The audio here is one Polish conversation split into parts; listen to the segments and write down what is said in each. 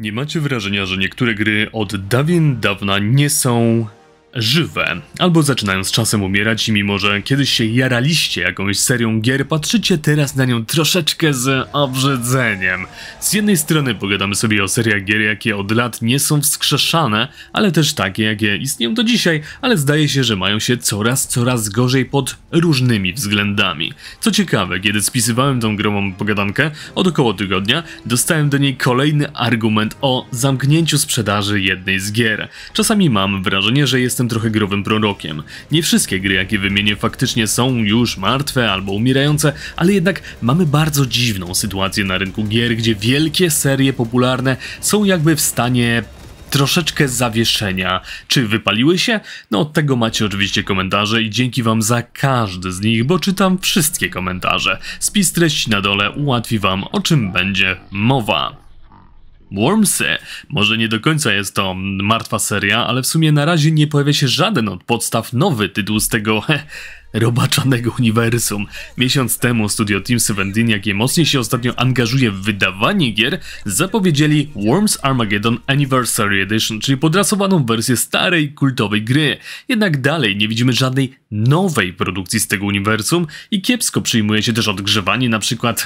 Nie macie wrażenia, że niektóre gry od dawien dawna nie są żywe, albo zaczynają z czasem umierać i mimo, że kiedyś się jaraliście jakąś serią gier, patrzycie teraz na nią troszeczkę z obrzydzeniem. Z jednej strony pogadamy sobie o seriach gier, jakie od lat nie są wskrzeszane, ale też takie, jakie istnieją do dzisiaj, ale zdaje się, że mają się coraz, coraz gorzej pod różnymi względami. Co ciekawe, kiedy spisywałem tą gromą pogadankę, od około tygodnia dostałem do niej kolejny argument o zamknięciu sprzedaży jednej z gier. Czasami mam wrażenie, że jest jestem trochę growym prorokiem. Nie wszystkie gry, jakie wymienię, faktycznie są już martwe albo umierające, ale jednak mamy bardzo dziwną sytuację na rynku gier, gdzie wielkie serie popularne są jakby w stanie troszeczkę zawieszenia. Czy wypaliły się? No od tego macie oczywiście komentarze i dzięki wam za każdy z nich, bo czytam wszystkie komentarze. Spis treści na dole ułatwi wam o czym będzie mowa. Wormsy. Może nie do końca jest to martwa seria, ale w sumie na razie nie pojawia się żaden od podstaw nowy tytuł z tego he, robaczanego uniwersum. Miesiąc temu studio Team jak jakie mocniej się ostatnio angażuje w wydawanie gier, zapowiedzieli Worms Armageddon Anniversary Edition, czyli podrasowaną wersję starej, kultowej gry. Jednak dalej nie widzimy żadnej nowej produkcji z tego uniwersum i kiepsko przyjmuje się też odgrzewanie na przykład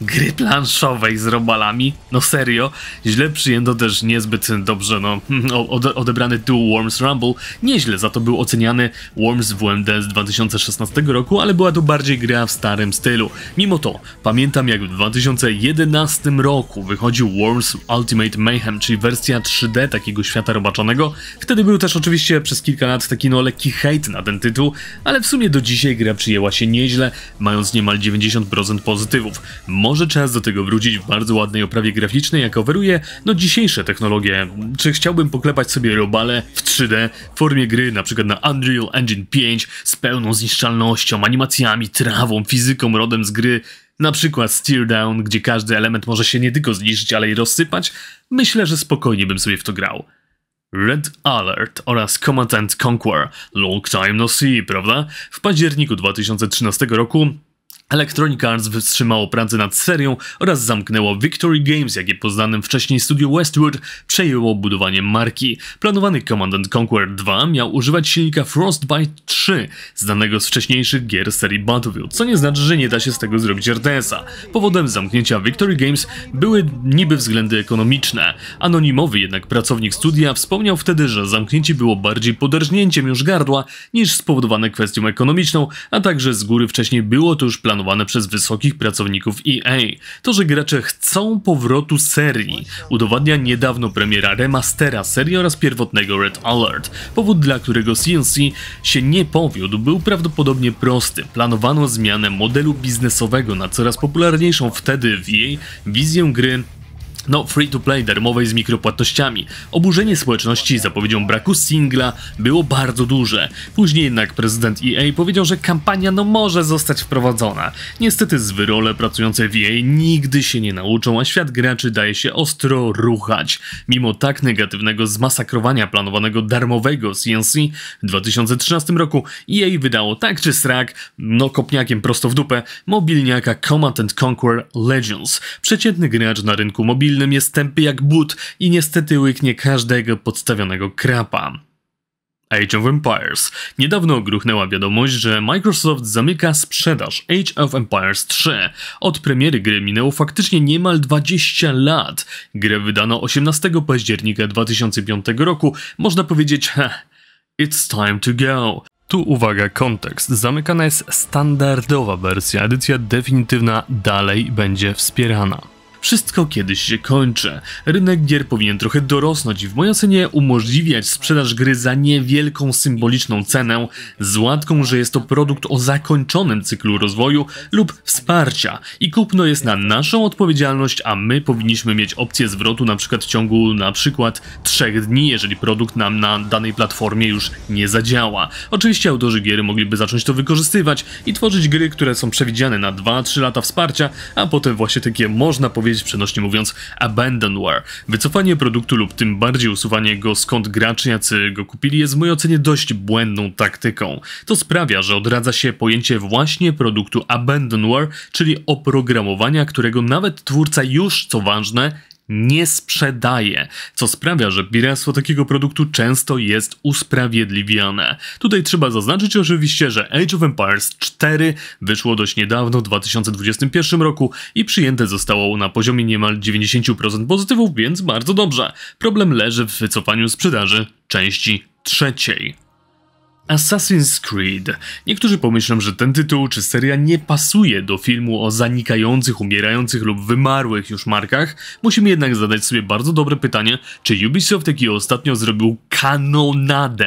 gry planszowej z robalami. No serio, źle przyjęto też niezbyt dobrze, no, odebrany tytuł Worms Rumble. Nieźle za to był oceniany Worms WMD z 2016 roku, ale była to bardziej gra w starym stylu. Mimo to, pamiętam jak w 2011 roku wychodził Worms Ultimate Mayhem, czyli wersja 3D takiego świata robaczonego. Wtedy był też oczywiście przez kilka lat taki no lekki hejt na ten tytuł, ale w sumie do dzisiaj gra przyjęła się nieźle, mając niemal 90% pozytywów. Może czas do tego wrócić w bardzo ładnej oprawie graficznej, jak oferuje no dzisiejsze technologie. Czy chciałbym poklepać sobie robale w 3D w formie gry np. na Unreal Engine 5 z pełną zniszczalnością, animacjami, trawą, fizyką rodem z gry na przykład Steer Down, gdzie każdy element może się nie tylko zniszczyć, ale i rozsypać, myślę, że spokojnie bym sobie w to grał. Red Alert oraz Command and Conquer, long time no see, prawda? W październiku 2013 roku Electronic Arts wstrzymało pracę nad serią oraz zamknęło Victory Games, jakie poznanym wcześniej studio Westwood przejęło budowanie marki. Planowany Command Conquer 2 miał używać silnika Frostbite 3, znanego z wcześniejszych gier serii Battlefield, co nie znaczy, że nie da się z tego zrobić RTS-a. Powodem zamknięcia Victory Games były niby względy ekonomiczne. Anonimowy jednak pracownik studia wspomniał wtedy, że zamknięcie było bardziej poderżnięciem już gardła niż spowodowane kwestią ekonomiczną, a także z góry wcześniej było to już planowane planowane przez wysokich pracowników EA. To, że gracze chcą powrotu serii, udowadnia niedawno premiera remastera serii oraz pierwotnego Red Alert. Powód, dla którego CNC się nie powiódł, był prawdopodobnie prosty. Planowano zmianę modelu biznesowego na coraz popularniejszą wtedy w jej wizję gry no, free to play darmowej z mikropłatnościami. Oburzenie społeczności zapowiedzią braku singla było bardzo duże. Później jednak prezydent EA powiedział, że kampania no może zostać wprowadzona. Niestety z pracujące w EA nigdy się nie nauczą, a świat graczy daje się ostro ruchać. Mimo tak negatywnego zmasakrowania planowanego darmowego CNC w 2013 roku EA wydało tak czy srak, no kopniakiem prosto w dupę, mobilniaka Command Conquer Legends. Przeciętny gracz na rynku mobilnym silnym jest tępy jak but i niestety łyknie każdego podstawionego krapa. Age of Empires. Niedawno gruchnęła wiadomość, że Microsoft zamyka sprzedaż Age of Empires 3. Od premiery gry minęło faktycznie niemal 20 lat. Grę wydano 18 października 2005 roku. Można powiedzieć, it's time to go. Tu uwaga, kontekst. Zamykana jest standardowa wersja, edycja definitywna dalej będzie wspierana. Wszystko kiedyś się kończy. Rynek gier powinien trochę dorosnąć i w mojej ocenie umożliwiać sprzedaż gry za niewielką symboliczną cenę, z łatką, że jest to produkt o zakończonym cyklu rozwoju lub wsparcia i kupno jest na naszą odpowiedzialność, a my powinniśmy mieć opcję zwrotu na przykład w ciągu na przykład 3 dni, jeżeli produkt nam na danej platformie już nie zadziała. Oczywiście autorzy gier mogliby zacząć to wykorzystywać i tworzyć gry, które są przewidziane na 2-3 lata wsparcia, a potem właśnie takie można powiedzieć powiedzieć przenośnie mówiąc abandonware. Wycofanie produktu lub tym bardziej usuwanie go skąd gracze jacy go kupili jest w mojej ocenie dość błędną taktyką. To sprawia, że odradza się pojęcie właśnie produktu abandonware, czyli oprogramowania, którego nawet twórca już, co ważne, nie sprzedaje, co sprawia, że piractwo takiego produktu często jest usprawiedliwiane. Tutaj trzeba zaznaczyć oczywiście, że Age of Empires 4 wyszło dość niedawno, w 2021 roku i przyjęte zostało na poziomie niemal 90% pozytywów, więc bardzo dobrze. Problem leży w wycofaniu sprzedaży części trzeciej. Assassin's Creed. Niektórzy pomyślą, że ten tytuł czy seria nie pasuje do filmu o zanikających, umierających lub wymarłych już markach. Musimy jednak zadać sobie bardzo dobre pytanie, czy Ubisoft jaki ostatnio zrobił kanonadę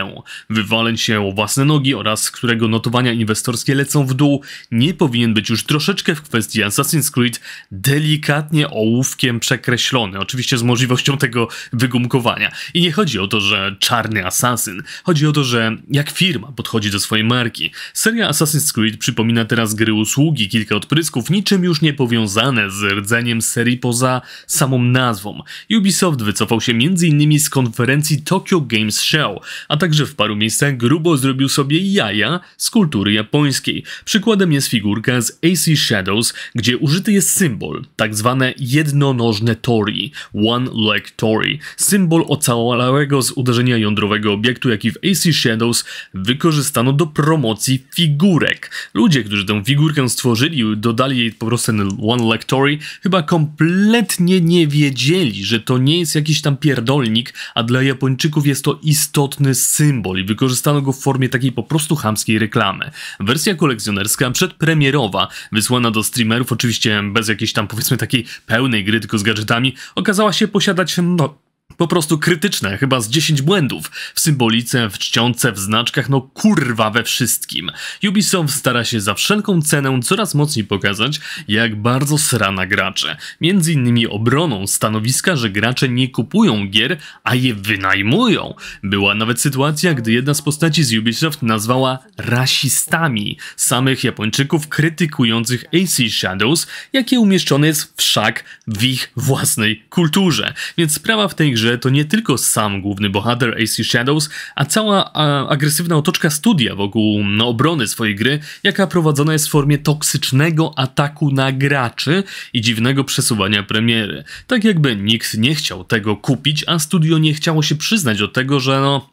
wywaleń się o własne nogi oraz którego notowania inwestorskie lecą w dół, nie powinien być już troszeczkę w kwestii Assassin's Creed delikatnie ołówkiem przekreślony, oczywiście z możliwością tego wygumkowania. I nie chodzi o to, że czarny asasyn, chodzi o to, że jak film firma podchodzi do swojej marki. Seria Assassin's Creed przypomina teraz gry usługi, kilka odprysków, niczym już nie powiązane z rdzeniem serii poza samą nazwą. Ubisoft wycofał się m.in. z konferencji Tokyo Games Show, a także w paru miejscach grubo zrobił sobie jaja z kultury japońskiej. Przykładem jest figurka z AC Shadows, gdzie użyty jest symbol, tak zwane jednonożne Tori, One Leg Tori, symbol ocalałego z uderzenia jądrowego obiektu, jaki w AC Shadows wykorzystano do promocji figurek. Ludzie, którzy tę figurkę stworzyli, dodali jej po prostu ten One Lectory, chyba kompletnie nie wiedzieli, że to nie jest jakiś tam pierdolnik, a dla Japończyków jest to istotny symbol i wykorzystano go w formie takiej po prostu chamskiej reklamy. Wersja kolekcjonerska, przedpremierowa, wysłana do streamerów, oczywiście bez jakiejś tam powiedzmy takiej pełnej gry, tylko z gadżetami, okazała się posiadać no, po prostu krytyczne, chyba z 10 błędów. W symbolice, w czcionce, w znaczkach, no kurwa we wszystkim. Ubisoft stara się za wszelką cenę coraz mocniej pokazać, jak bardzo sra na gracze. Między innymi obroną stanowiska, że gracze nie kupują gier, a je wynajmują. Była nawet sytuacja, gdy jedna z postaci z Ubisoft nazwała rasistami samych Japończyków krytykujących AC Shadows, jakie umieszczone jest wszak w ich własnej kulturze. Więc sprawa w tej że to nie tylko sam główny bohater AC Shadows, a cała a, agresywna otoczka studia wokół no, obrony swojej gry, jaka prowadzona jest w formie toksycznego ataku na graczy i dziwnego przesuwania premiery. Tak jakby nikt nie chciał tego kupić, a studio nie chciało się przyznać do tego, że no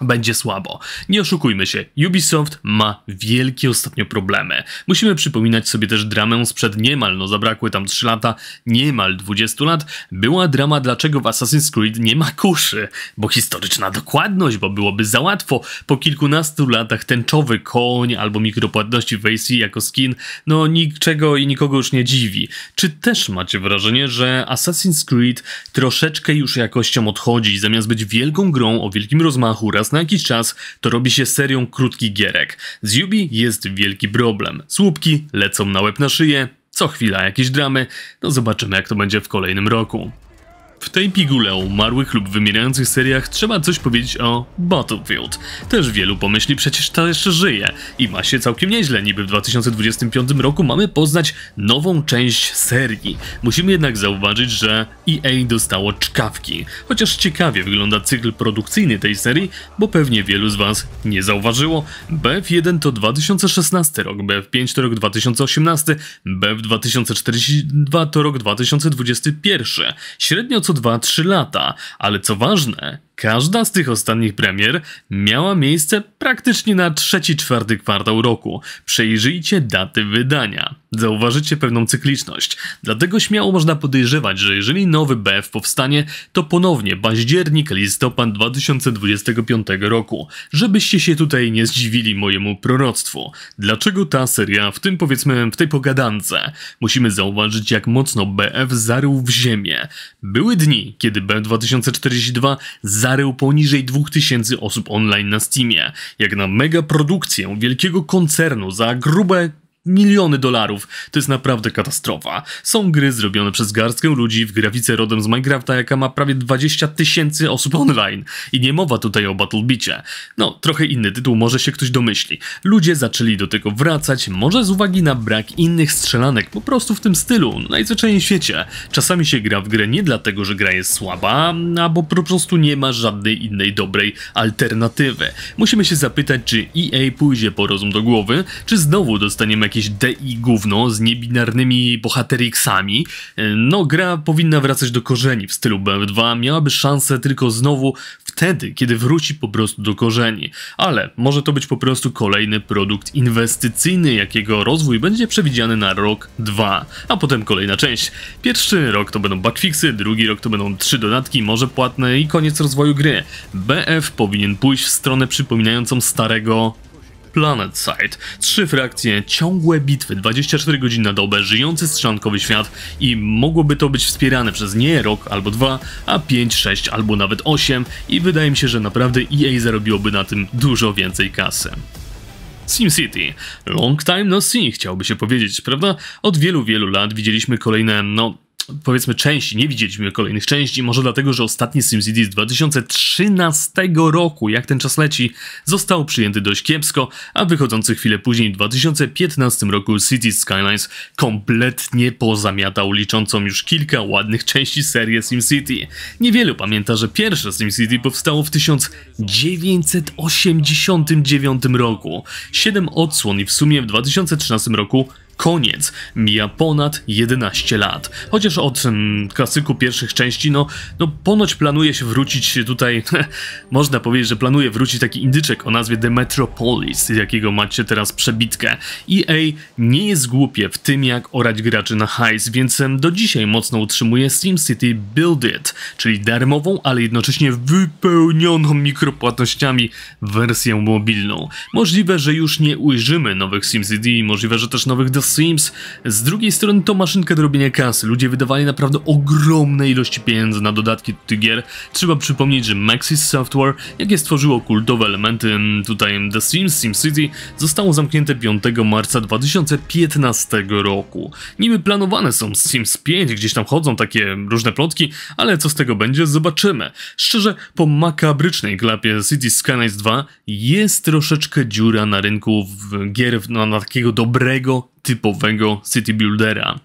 będzie słabo. Nie oszukujmy się, Ubisoft ma wielkie ostatnio problemy. Musimy przypominać sobie też dramę sprzed niemal, no zabrakły tam 3 lata, niemal 20 lat. Była drama dlaczego w Assassin's Creed nie ma kuszy, bo historyczna dokładność, bo byłoby za łatwo. Po kilkunastu latach tęczowy koń albo mikropłatności w AC jako skin, no niczego i nikogo już nie dziwi. Czy też macie wrażenie, że Assassin's Creed troszeczkę już jakością odchodzi, zamiast być wielką grą o wielkim rozmachu raz raz na jakiś czas, to robi się serią krótkich gierek. Z Yubi jest wielki problem. Słupki lecą na łeb na szyję, co chwila jakieś dramy, no zobaczymy jak to będzie w kolejnym roku. W tej pigule o umarłych lub wymierających seriach trzeba coś powiedzieć o Battlefield. Też wielu pomyśli, przecież ta jeszcze żyje i ma się całkiem nieźle, niby w 2025 roku mamy poznać nową część serii. Musimy jednak zauważyć, że EA dostało czkawki. Chociaż ciekawie wygląda cykl produkcyjny tej serii, bo pewnie wielu z was nie zauważyło. BF1 to 2016 rok, BF5 to rok 2018, BF2042 to rok 2021. Średnio co co 2-3 lata, ale co ważne, Każda z tych ostatnich premier miała miejsce praktycznie na trzeci-czwarty kwartał roku. Przejrzyjcie daty wydania. Zauważycie pewną cykliczność. Dlatego śmiało można podejrzewać, że jeżeli nowy BF powstanie, to ponownie październik, listopad 2025 roku. Żebyście się tutaj nie zdziwili mojemu proroctwu. Dlaczego ta seria, w tym powiedzmy w tej pogadance? Musimy zauważyć jak mocno BF zarył w ziemię. Były dni, kiedy BF 2042 zarył zarył poniżej 2000 osób online na Steamie, jak na mega produkcję wielkiego koncernu za grube miliony dolarów. To jest naprawdę katastrofa. Są gry zrobione przez garstkę ludzi w grafice rodem z Minecrafta, jaka ma prawie 20 tysięcy osób online. I nie mowa tutaj o Battlebicie. No, trochę inny tytuł, może się ktoś domyśli. Ludzie zaczęli do tego wracać, może z uwagi na brak innych strzelanek, po prostu w tym stylu, no, najzwyczajniej w świecie. Czasami się gra w grę nie dlatego, że gra jest słaba, albo no, po prostu nie ma żadnej innej dobrej alternatywy. Musimy się zapytać, czy EA pójdzie po rozum do głowy, czy znowu dostaniemy jakieś jakieś DI gówno z niebinarnymi bohateriksami. E, no, gra powinna wracać do korzeni w stylu BF2, miałaby szansę tylko znowu wtedy, kiedy wróci po prostu do korzeni. Ale może to być po prostu kolejny produkt inwestycyjny, jakiego rozwój będzie przewidziany na rok, dwa, a potem kolejna część. Pierwszy rok to będą bugfixy, drugi rok to będą trzy dodatki, może płatne i koniec rozwoju gry. BF powinien pójść w stronę przypominającą starego PlanetSide. Trzy frakcje, ciągłe bitwy, 24 godziny na dobę, żyjący strzankowy świat i mogłoby to być wspierane przez nie rok albo dwa, a 5, 6 albo nawet 8 i wydaje mi się, że naprawdę EA zarobiłoby na tym dużo więcej kasy. SimCity. Long time no see, chciałoby się powiedzieć, prawda? Od wielu, wielu lat widzieliśmy kolejne, no, powiedzmy części, nie widzieliśmy kolejnych części, może dlatego, że ostatni SimCity z 2013 roku, jak ten czas leci, został przyjęty dość kiepsko, a wychodzący chwilę później w 2015 roku City Skylines kompletnie pozamiatał liczącą już kilka ładnych części serię SimCity. Niewielu pamięta, że pierwsze SimCity powstało w 1989 roku. 7 odsłon i w sumie w 2013 roku koniec. Mija ponad 11 lat. Chociaż od mm, klasyku pierwszych części, no, no ponoć planuje się wrócić tutaj, można powiedzieć, że planuje wrócić taki indyczek o nazwie The Metropolis, z jakiego macie teraz przebitkę. EA nie jest głupie w tym, jak orać graczy na hajs, więc do dzisiaj mocno utrzymuje SimCity Build It, czyli darmową, ale jednocześnie wypełnioną mikropłatnościami wersję mobilną. Możliwe, że już nie ujrzymy nowych SimCity i możliwe, że też nowych dos Sims. Z drugiej strony to maszynka do robienia kasy. Ludzie wydawali naprawdę ogromne ilości pieniędzy na dodatki do tych gier. Trzeba przypomnieć, że Maxis Software, jakie stworzyło kultowe elementy mm, tutaj The Sims, SimCity, zostało zamknięte 5 marca 2015 roku. Niby planowane są Sims 5, gdzieś tam chodzą takie różne plotki, ale co z tego będzie, zobaczymy. Szczerze, po makabrycznej klapie City Skylines 2 jest troszeczkę dziura na rynku gier no, na takiego dobrego typowego city buildera.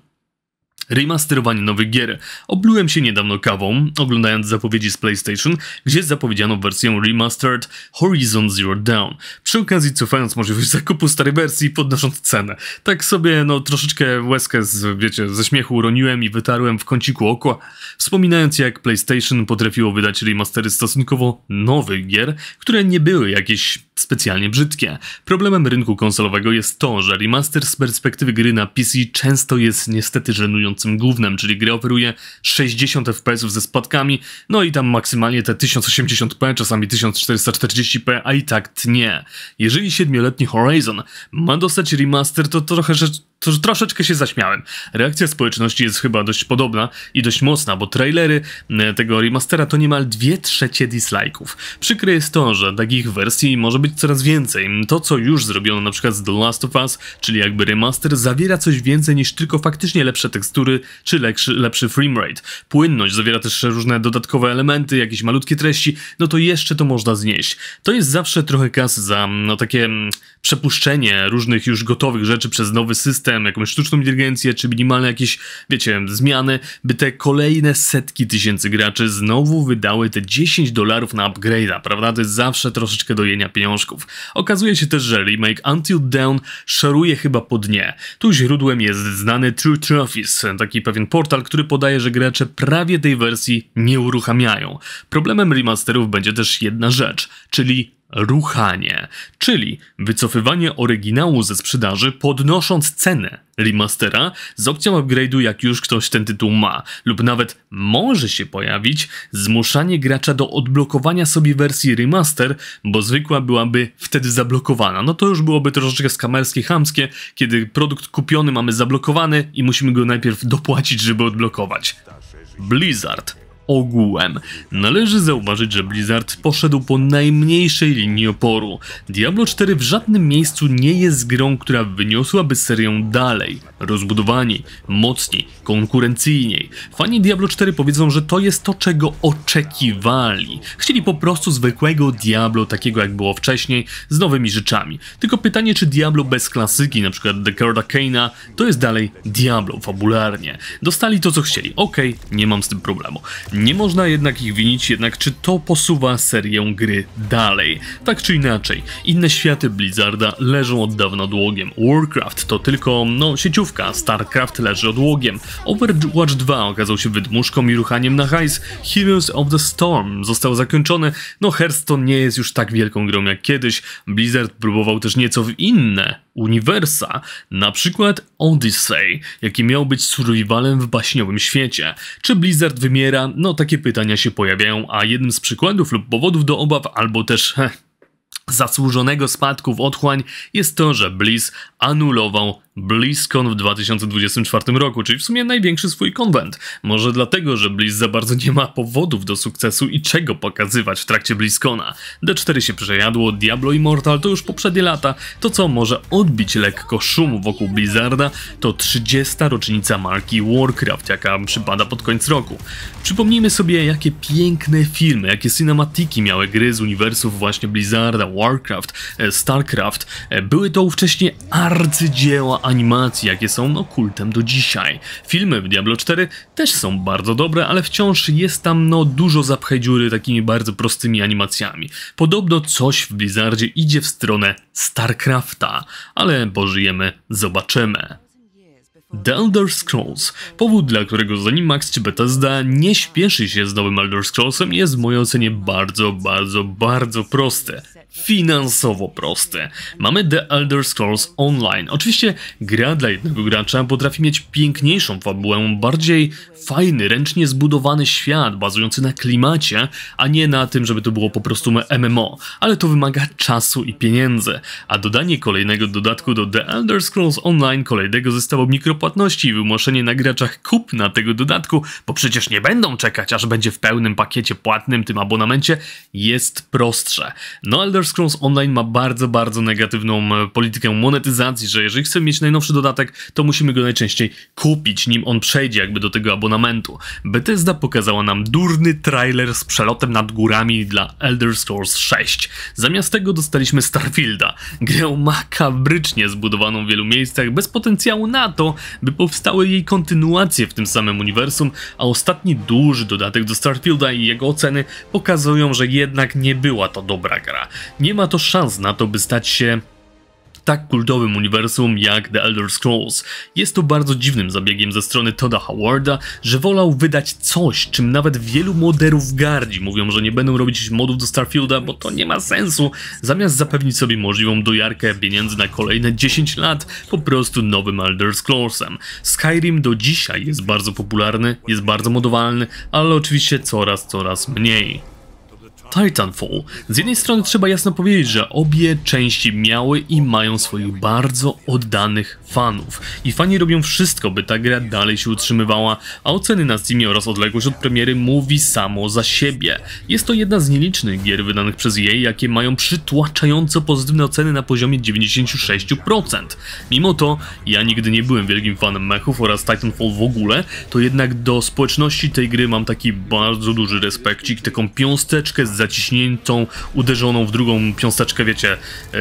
Remasterowanie nowych gier. Oblułem się niedawno kawą, oglądając zapowiedzi z PlayStation, gdzie zapowiedziano wersję remastered Horizon Zero Dawn. Przy okazji cofając możliwość zakupu starej wersji i podnosząc cenę. Tak sobie, no, troszeczkę łezkę z, wiecie, ze śmiechu uroniłem i wytarłem w kąciku oko, wspominając jak PlayStation potrafiło wydać remastery stosunkowo nowych gier, które nie były jakieś specjalnie brzydkie. Problemem rynku konsolowego jest to, że remaster z perspektywy gry na PC często jest niestety żenującym głównym, czyli gry oferuje 60 fps ze spadkami, no i tam maksymalnie te 1080p, czasami 1440p, a i tak tnie. Jeżeli siedmioletni Horizon ma dostać remaster, to trochę rzecz cóż, troszeczkę się zaśmiałem. Reakcja społeczności jest chyba dość podobna i dość mocna, bo trailery tego remastera to niemal dwie trzecie dislike'ów. Przykre jest to, że takich wersji może być coraz więcej. To, co już zrobiono na przykład z The Last of Us, czyli jakby remaster, zawiera coś więcej niż tylko faktycznie lepsze tekstury czy lepszy, lepszy framerate. Płynność zawiera też różne dodatkowe elementy, jakieś malutkie treści, no to jeszcze to można znieść. To jest zawsze trochę kasy za no, takie przepuszczenie różnych już gotowych rzeczy przez nowy system, jakąś sztuczną inteligencję, czy minimalne jakieś, wiecie, zmiany, by te kolejne setki tysięcy graczy znowu wydały te 10 dolarów na upgrade'a, prawda? To jest zawsze troszeczkę dojenia pieniążków. Okazuje się też, że remake Until Dawn szaruje chyba po dnie. Tu źródłem jest znany True Trophies, taki pewien portal, który podaje, że gracze prawie tej wersji nie uruchamiają. Problemem remasterów będzie też jedna rzecz, czyli ruchanie, czyli wycofywanie oryginału ze sprzedaży, podnosząc cenę remastera z opcją upgrade'u, jak już ktoś ten tytuł ma, lub nawet może się pojawić zmuszanie gracza do odblokowania sobie wersji remaster, bo zwykła byłaby wtedy zablokowana. No to już byłoby troszeczkę skamerskie, chamskie, kiedy produkt kupiony mamy zablokowany i musimy go najpierw dopłacić, żeby odblokować. Blizzard ogółem. Należy zauważyć, że Blizzard poszedł po najmniejszej linii oporu. Diablo 4 w żadnym miejscu nie jest grą, która wyniosłaby serię dalej. Rozbudowani, mocni, konkurencyjniej. Fani Diablo 4 powiedzą, że to jest to, czego oczekiwali. Chcieli po prostu zwykłego Diablo, takiego jak było wcześniej, z nowymi rzeczami. Tylko pytanie, czy Diablo bez klasyki, np. Decorda Kane'a, to jest dalej Diablo fabularnie. Dostali to, co chcieli. Okej, okay, nie mam z tym problemu. Nie można jednak ich winić, jednak czy to posuwa serię gry dalej. Tak czy inaczej, inne światy Blizzarda leżą od dawna odłogiem. Warcraft to tylko, no, sieciówka, Starcraft leży odłogiem. Overwatch 2 okazał się wydmuszką i ruchaniem na hajs. Heroes of the Storm został zakończony, no Hearthstone nie jest już tak wielką grą jak kiedyś. Blizzard próbował też nieco w inne uniwersa, na przykład Odyssey, jaki miał być survivalem w baśniowym świecie. Czy Blizzard wymiera? No takie pytania się pojawiają, a jednym z przykładów lub powodów do obaw, albo też heh, zasłużonego spadku w otchłań jest to, że Blizz anulował BlizzCon w 2024 roku, czyli w sumie największy swój konwent. Może dlatego, że Blizz za bardzo nie ma powodów do sukcesu i czego pokazywać w trakcie BlizzCona. D4 się przejadło, Diablo Immortal to już poprzednie lata. To co może odbić lekko szumu wokół Blizzarda to 30. rocznica marki Warcraft, jaka przypada pod koniec roku. Przypomnijmy sobie jakie piękne filmy, jakie cinematiki miały gry z uniwersów właśnie Blizzarda, Warcraft, e, Starcraft. E, były to ówcześnie arcydzieła animacji, jakie są no kultem do dzisiaj. Filmy w Diablo 4 też są bardzo dobre, ale wciąż jest tam no dużo zapchaj dziury takimi bardzo prostymi animacjami. Podobno coś w Blizzardzie idzie w stronę StarCrafta, ale pożyjemy, zobaczymy. The Elder Scrolls. Powód, dla którego Zenimax czy Bethesda nie śpieszy się z nowym Elder Scrollsem jest w mojej ocenie bardzo, bardzo, bardzo prosty finansowo proste. Mamy The Elder Scrolls Online. Oczywiście gra dla jednego gracza potrafi mieć piękniejszą fabułę, bardziej fajny, ręcznie zbudowany świat, bazujący na klimacie, a nie na tym, żeby to było po prostu MMO. Ale to wymaga czasu i pieniędzy. A dodanie kolejnego dodatku do The Elder Scrolls Online, kolejnego zestawu mikropłatności, płatności i wymuszenie na graczach kupna tego dodatku, bo przecież nie będą czekać, aż będzie w pełnym pakiecie płatnym tym abonamencie, jest prostsze. No Elder Scrolls Online ma bardzo, bardzo negatywną e, politykę monetyzacji, że jeżeli chcemy mieć najnowszy dodatek, to musimy go najczęściej kupić, nim on przejdzie jakby do tego abonamentu. Bethesda pokazała nam durny trailer z przelotem nad górami dla Elder Scrolls 6. Zamiast tego dostaliśmy Starfielda, grę makabrycznie zbudowaną w wielu miejscach, bez potencjału na to, by powstały jej kontynuacje w tym samym uniwersum, a ostatni duży dodatek do Starfielda i jego oceny pokazują, że jednak nie była to dobra gra. Nie ma to szans na to, by stać się tak kultowym uniwersum jak The Elder Scrolls. Jest to bardzo dziwnym zabiegiem ze strony Toda Howarda, że wolał wydać coś, czym nawet wielu moderów gardzi. Mówią, że nie będą robić modów do Starfielda, bo to nie ma sensu. Zamiast zapewnić sobie możliwą dojarkę pieniędzy na kolejne 10 lat, po prostu nowym Elder Scrollsem. Skyrim do dzisiaj jest bardzo popularny, jest bardzo modowalny, ale oczywiście coraz, coraz mniej. Titanfall. Z jednej strony trzeba jasno powiedzieć, że obie części miały i mają swoich bardzo oddanych fanów. I fani robią wszystko, by ta gra dalej się utrzymywała, a oceny na Steamie oraz odległość od premiery mówi samo za siebie. Jest to jedna z nielicznych gier wydanych przez jej, jakie mają przytłaczająco pozytywne oceny na poziomie 96%. Mimo to, ja nigdy nie byłem wielkim fanem mechów oraz Titanfall w ogóle, to jednak do społeczności tej gry mam taki bardzo duży respekcik, taką piąsteczkę z zaciśniętą, uderzoną w drugą piąsteczkę, wiecie,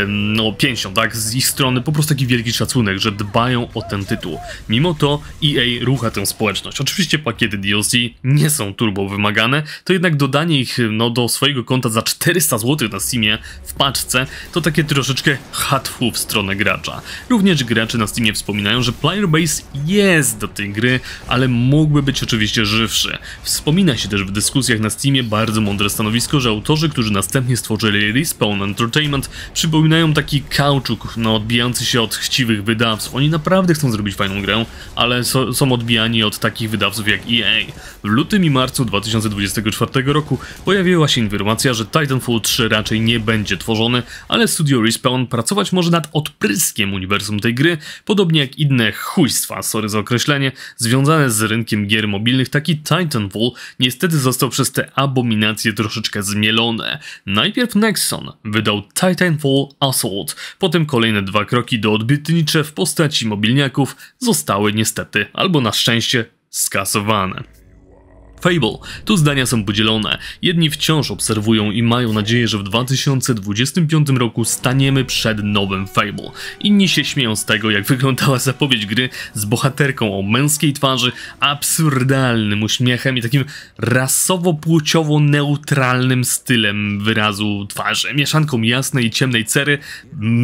no pięścią, tak? Z ich strony po prostu taki wielki szacunek, że dbają o ten tytuł. Mimo to EA rucha tę społeczność. Oczywiście pakiety DLC nie są turbo wymagane, to jednak dodanie ich no, do swojego konta za 400 zł na Steamie w paczce to takie troszeczkę hatfu w stronę gracza. Również gracze na Steamie wspominają, że playerbase jest do tej gry, ale mógłby być oczywiście żywszy. Wspomina się też w dyskusjach na Steamie bardzo mądre stanowisko, że autorzy, którzy następnie stworzyli Respawn Entertainment, przypominają taki kauczuk no, odbijający się od chciwych wydawców. Oni naprawdę chcą zrobić fajną grę, ale so, są odbijani od takich wydawców jak EA. W lutym i marcu 2024 roku pojawiła się informacja, że Titanfall 3 raczej nie będzie tworzony, ale studio Respawn pracować może nad odpryskiem uniwersum tej gry, podobnie jak inne chujstwa, sorry za określenie, związane z rynkiem gier mobilnych, taki Titanfall niestety został przez te abominacje troszeczkę z zmielone. Najpierw Nexon wydał Titanfall Assault, potem kolejne dwa kroki do odbytnicze w postaci mobilniaków zostały niestety albo na szczęście skasowane. Fable. Tu zdania są podzielone. Jedni wciąż obserwują i mają nadzieję, że w 2025 roku staniemy przed nowym Fable. Inni się śmieją z tego, jak wyglądała zapowiedź gry z bohaterką o męskiej twarzy, absurdalnym uśmiechem i takim rasowo-płciowo-neutralnym stylem wyrazu twarzy. Mieszanką jasnej i ciemnej cery,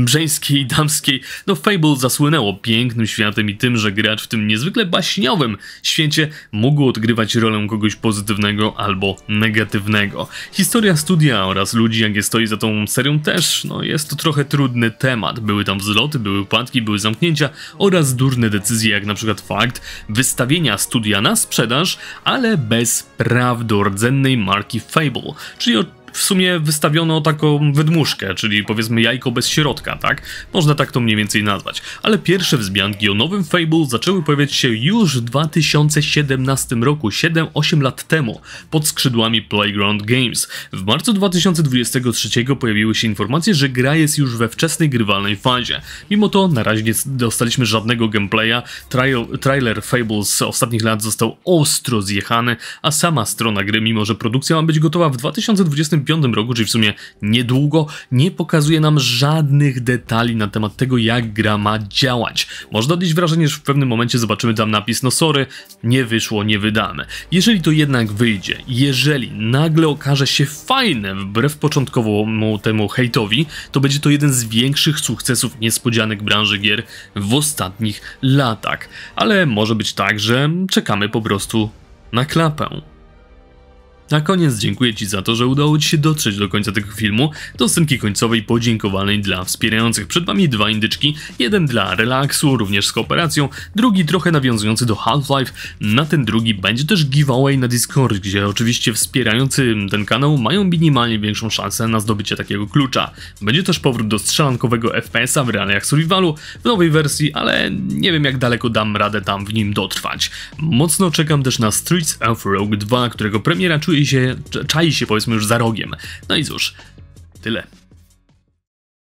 żeńskiej i damskiej. No Fable zasłynęło pięknym światem i tym, że gracz w tym niezwykle baśniowym święcie mógł odgrywać rolę kogoś czegoś pozytywnego albo negatywnego. Historia studia oraz ludzi, jakie stoi za tą serią też, no jest to trochę trudny temat. Były tam wzloty, były upadki, były zamknięcia oraz durne decyzje, jak na przykład fakt wystawienia studia na sprzedaż, ale bez praw do rdzennej marki Fable, czyli od w sumie wystawiono taką wydmuszkę, czyli powiedzmy jajko bez środka, tak? Można tak to mniej więcej nazwać. Ale pierwsze wzmianki o nowym Fable zaczęły pojawiać się już w 2017 roku, 7-8 lat temu, pod skrzydłami Playground Games. W marcu 2023 pojawiły się informacje, że gra jest już we wczesnej grywalnej fazie. Mimo to na razie nie dostaliśmy żadnego gameplaya, trailer Fable z ostatnich lat został ostro zjechany, a sama strona gry, mimo że produkcja ma być gotowa w 2020 2005 roku, czyli w sumie niedługo, nie pokazuje nam żadnych detali na temat tego, jak gra ma działać. Można odnieść wrażenie, że w pewnym momencie zobaczymy tam napis, no sorry, nie wyszło, nie wydamy. Jeżeli to jednak wyjdzie, jeżeli nagle okaże się fajne, wbrew początkowemu temu hejtowi, to będzie to jeden z większych sukcesów niespodzianek branży gier w ostatnich latach. Ale może być tak, że czekamy po prostu na klapę. Na koniec dziękuję Ci za to, że udało Ci się dotrzeć do końca tego filmu, do scenki końcowej podziękowanej dla wspierających. Przed Wami dwa indyczki, jeden dla relaksu, również z kooperacją, drugi trochę nawiązujący do Half-Life, na ten drugi będzie też giveaway na Discord, gdzie oczywiście wspierający ten kanał mają minimalnie większą szansę na zdobycie takiego klucza. Będzie też powrót do strzelankowego FPS-a w realiach survivalu w nowej wersji, ale nie wiem jak daleko dam radę tam w nim dotrwać. Mocno czekam też na Streets of Rogue 2, którego premiera czuje czuje się, czai się powiedzmy już za rogiem. No i cóż, tyle.